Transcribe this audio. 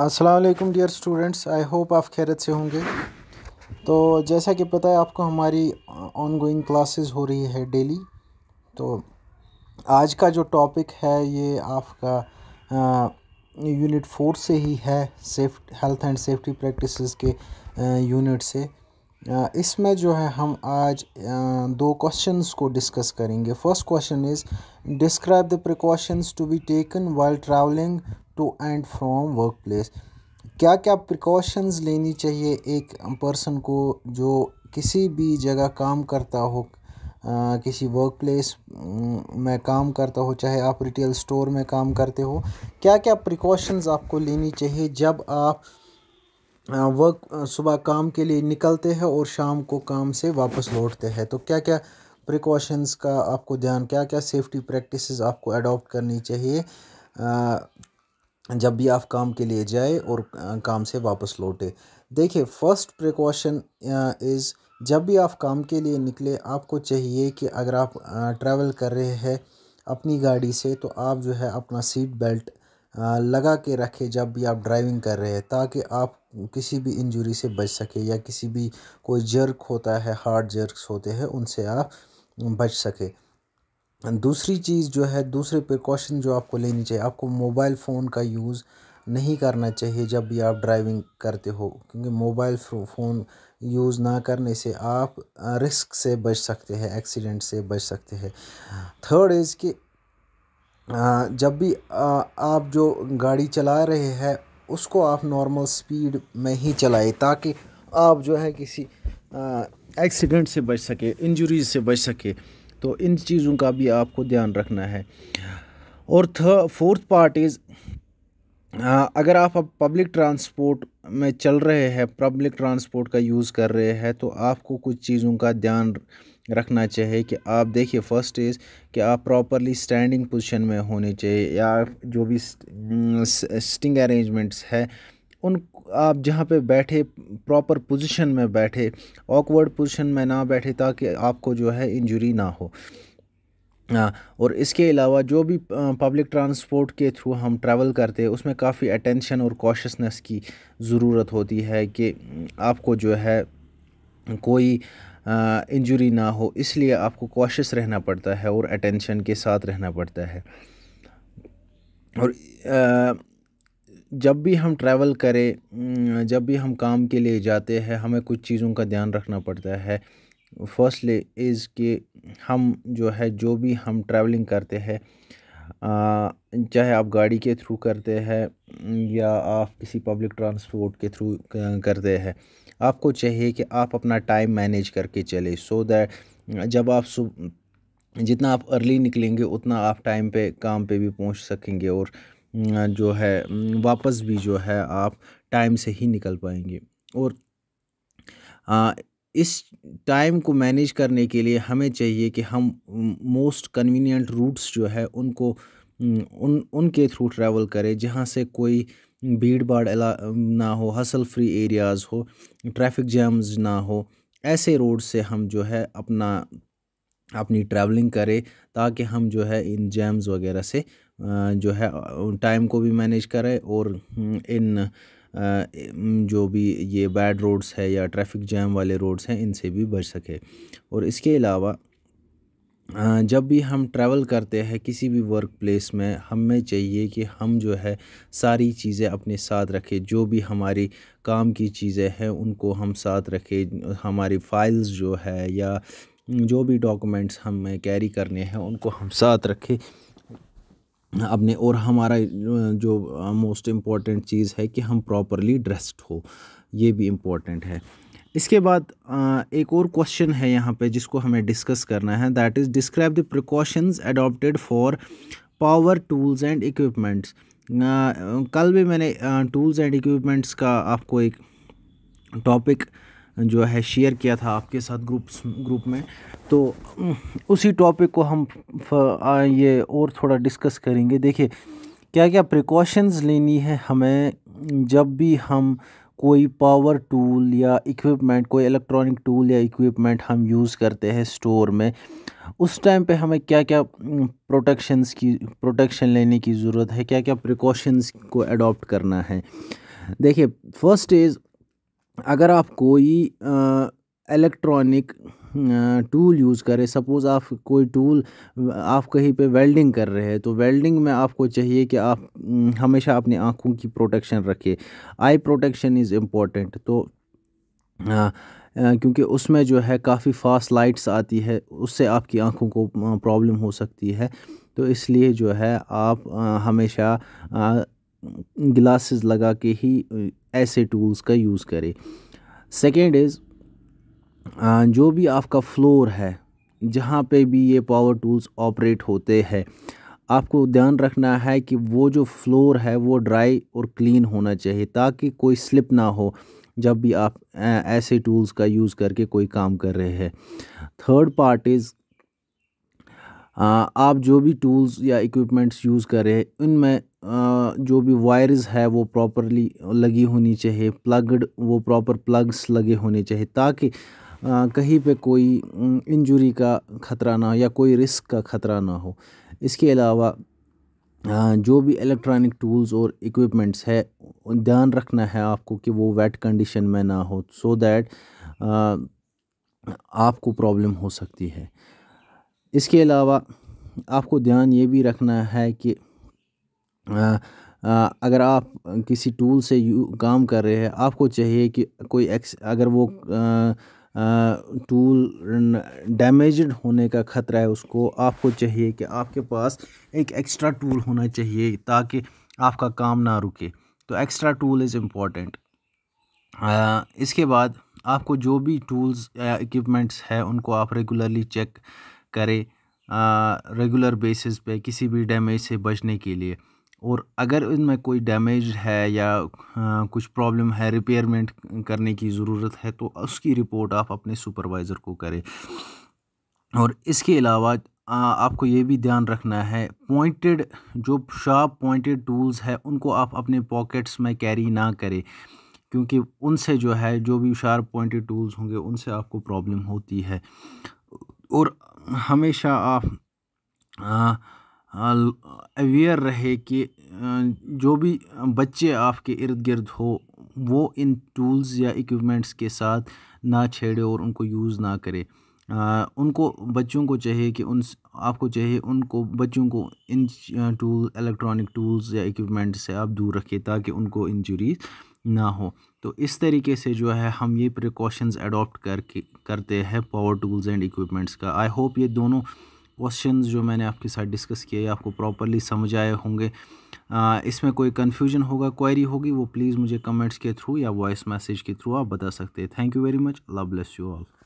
Aslam dear students I hope आप खैरत से होंगे तो जैसा कि पता है आपको हमारी ऑन गोइंग क्लासेज हो रही है डेली तो आज का जो टॉपिक है ये आपका यूनिट फोर से ही है safe health and safety practices के यूनिट से इसमें जो है हम आज दो क्वेश्चंस को डिस्कस करेंगे first question is describe the precautions to be taken while travelling to and from work place क्या क्या प्रिकॉशंस लेनी चाहिए एक पर्सन को जो किसी भी जगह काम करता हो किसी वर्क प्लेस में काम करता हो चाहे आप रिटेल स्टोर में काम करते हो क्या क्या प्रिकॉशंस आपको लेनी चाहिए जब आप वर्क सुबह काम के लिए निकलते हैं और शाम को काम से वापस लौटते हैं तो क्या क्या प्रिकॉशंस का आपको ध्यान क्या क्या सेफ्टी प्रैक्टिसेस आपको अडॉप्ट करनी चाहिए जब भी आप काम के लिए जाए और काम से वापस लौटे देखिए फ़र्स्ट प्रिकॉशन इज़ जब भी आप काम के लिए निकले आपको चाहिए कि अगर आप ट्रैवल कर रहे हैं अपनी गाड़ी से तो आप जो है अपना सीट बेल्ट लगा के रखें जब भी आप ड्राइविंग कर रहे हैं ताकि आप किसी भी इंजरी से बच सके या किसी भी कोई जर्क होता है हार्ड जर्क्स होते हैं उनसे आप बच सके दूसरी चीज़ जो है दूसरे प्रिकॉशन जो आपको लेनी चाहिए आपको मोबाइल फ़ोन का यूज़ नहीं करना चाहिए जब भी आप ड्राइविंग करते हो क्योंकि मोबाइल फ़ोन यूज़ ना करने से आप रिस्क से बच सकते हैं एक्सीडेंट से बच सकते हैं थर्ड इज़ कि जब भी आप जो गाड़ी चला रहे हैं उसको आप नॉर्मल स्पीड में ही चलाएं ताकि आप जो है किसी एक्सीडेंट से बच सके इंजरीज से बच सके तो इन चीज़ों का भी आपको ध्यान रखना है और फोर्थ पार्ट इज़ अगर आप अब पब्लिक ट्रांसपोर्ट में चल रहे हैं पब्लिक ट्रांसपोर्ट का यूज़ कर रहे हैं तो आपको कुछ चीज़ों का ध्यान रखना चाहिए कि आप देखिए फर्स्ट इज़ कि आप प्रॉपरली स्टैंडिंग पोजीशन में होने चाहिए या जो भी सिटिंग अरेंजमेंट्स है उन आप जहाँ पे बैठे प्रॉपर पोजीशन में बैठे ऑकवर्ड पोजीशन में ना बैठे ताकि आपको जो है इंजरी ना हो और इसके अलावा जो भी पब्लिक ट्रांसपोर्ट के थ्रू हम ट्रैवल करते हैं उसमें काफ़ी अटेंशन और कॉशसनेस की ज़रूरत होती है कि आपको जो है कोई इंजरी ना हो इसलिए आपको कॉशस रहना पड़ता है और अटेंशन के साथ रहना पड़ता है और आ, जब भी हम ट्रैवल करें जब भी हम काम के लिए जाते हैं हमें कुछ चीज़ों का ध्यान रखना पड़ता है फर्स्टली इज़ कि हम जो है जो भी हम ट्रैवलिंग करते हैं चाहे आप गाड़ी के थ्रू करते हैं या आप किसी पब्लिक ट्रांसपोर्ट के थ्रू करते हैं आपको चाहिए कि आप अपना टाइम मैनेज करके चले सो so दैट जब आप सुबह जितना आप अर्ली निकलेंगे उतना आप टाइम पे काम पे भी पहुंच सकेंगे और जो है वापस भी जो है आप टाइम से ही निकल पाएंगे और इस टाइम को मैनेज करने के लिए हमें चाहिए कि हम मोस्ट कन्वीनियंट रूट्स जो है उनको उन उनके थ्रू ट्रैवल करें जहाँ से कोई भीड़ भाड़ ना हो हसल फ्री एरियाज़ हो ट्रैफिक जैम्स ना हो ऐसे रोड से हम जो है अपना अपनी ट्रैवलिंग करें ताकि हम जो है इन जैम्स वगैरह से जो है टाइम को भी मैनेज करें और हम्म, इन जो भी ये बैड रोड्स है या ट्रैफिक जैम वाले रोड्स हैं इनसे भी बच सके और इसके अलावा जब भी हम ट्रैवल करते हैं किसी भी वर्क प्लेस में हमें चाहिए कि हम जो है सारी चीज़ें अपने साथ रखें जो भी हमारी काम की चीज़ें हैं उनको हम साथ रखें हमारी फाइल्स जो है या जो भी डॉक्यूमेंट्स हमें कैरी करने हैं उनको हम साथ रखें अपने और हमारा जो मोस्ट इम्पॉर्टेंट चीज़ है कि हम प्रॉपरली ड्रेस्ड हो ये भी इम्पॉर्टेंट है इसके बाद एक और क्वेश्चन है यहाँ पे जिसको हमें डिस्कस करना है that is describe the precautions adopted for power tools and equipments कल भी मैंने टूल्स एंड इक्विपमेंट्स का आपको एक टॉपिक जो है शेयर किया था आपके साथ ग्रुप ग्रुप में तो उसी टॉपिक को हम ये और थोड़ा डिस्कस करेंगे देखिए क्या क्या प्रिकॉशंस लेनी है हमें जब भी हम कोई पावर टूल या इक्विपमेंट कोई इलेक्ट्रॉनिक टूल या इक्विपमेंट हम यूज़ करते हैं स्टोर में उस टाइम पे हमें क्या क्या प्रोटेक्शंस की प्रोटेक्शन लेने की ज़रूरत है क्या क्या प्रिकॉशंस को अडॉप्ट करना है देखिए फर्स्ट इज़ अगर आप कोई इलेक्ट्रॉनिक टूल यूज़ करें सपोज़ आप कोई टूल आप कहीं पे वेल्डिंग कर रहे हैं तो वेल्डिंग में आपको चाहिए कि आप हमेशा अपनी आँखों की प्रोटेक्शन रखें आई प्रोटेक्शन इज़ इम्पोर्टेंट तो क्योंकि उसमें जो है काफ़ी फास्ट लाइट्स आती है उससे आपकी आँखों को प्रॉब्लम हो सकती है तो इसलिए जो है आप हमेशा ग्लासेस लगा के ही ऐसे टूल्स का यूज़ करें सेकेंड इज़ जो भी आपका फ्लोर है जहाँ पे भी ये पावर टूल्स ऑपरेट होते हैं आपको ध्यान रखना है कि वो जो फ्लोर है वो ड्राई और क्लीन होना चाहिए ताकि कोई स्लिप ना हो जब भी आप ऐसे टूल्स का यूज़ करके कोई काम कर रहे हैं थर्ड पार्ट इज़ आप जो भी टूल्स या इक्विपमेंट्स यूज़ करें उनमें जो भी वायर्स है वो प्रॉपरली लगी होनी चाहिए प्लगड वो प्रॉपर प्लग्स लगे होने चाहिए ताकि कहीं पे कोई इंजरी का ख़तरा ना हो या कोई रिस्क का ख़तरा ना हो इसके अलावा जो भी इलेक्ट्रॉनिक टूल्स और इक्विपमेंट्स है ध्यान रखना है आपको कि वो वेट कंडीशन में ना हो सो दैट आपको प्रॉब्लम हो सकती है इसके अलावा आपको ध्यान ये भी रखना है कि आ, आ, अगर आप किसी टूल से काम कर रहे हैं आपको चाहिए कि कोई एक्स अगर वो आ, टूल डैमेज होने का ख़तरा है उसको आपको चाहिए कि आपके पास एक एक्स्ट्रा टूल होना चाहिए ताकि आपका काम ना रुके तो एक्स्ट्रा टूल इज़ इम्पॉर्टेंट इसके बाद आपको जो भी टूल्स इक्विपमेंट्स है उनको आप रेगुलरली चेक करें रेगुलर बेसिस पे किसी भी डैमेज से बचने के लिए और अगर उनमें कोई डैमेज है या कुछ प्रॉब्लम है रिपेयरमेंट करने की ज़रूरत है तो उसकी रिपोर्ट आप अपने सुपरवाइज़र को करें और इसके अलावा आपको ये भी ध्यान रखना है पॉइंटेड जो शार्प पॉइंटेड टूल्स है उनको आप अपने पॉकेट्स में कैरी ना करें क्योंकि उनसे जो है जो भी शार्प पॉइंटेड टूल्स होंगे उनसे आपको प्रॉब्लम होती है और हमेशा आप अवेयर रहे कि जो भी बच्चे आपके इर्द गिर्द हो वो इन टूल्स या इक्विपमेंट्स के साथ ना छेड़े और उनको यूज़ ना करे आ, उनको बच्चों को चाहिए कि उन आपको चाहिए उनको बच्चों को इन टूल इलेक्ट्रॉनिक टूल्स या इक्विपमेंट से आप दूर रखें ताकि उनको इंजरीज ना हो तो इस तरीके से जो है हम ये प्रिकॉशंस अडॉप्ट करके करते हैं पावर टूल्स एंड इक्विपमेंट्स का आई होप ये दोनों क्वेश्चन जो मैंने आपके साथ डिस्कस किए आपको प्रॉपरली समझ आए होंगे इसमें कोई कन्फ्यूजन होगा क्वारी होगी वो प्लीज़ मुझे कमेंट्स के थ्रू या वॉइस मैसेज के थ्रू आप बता सकते हैं thank you very much love bless you all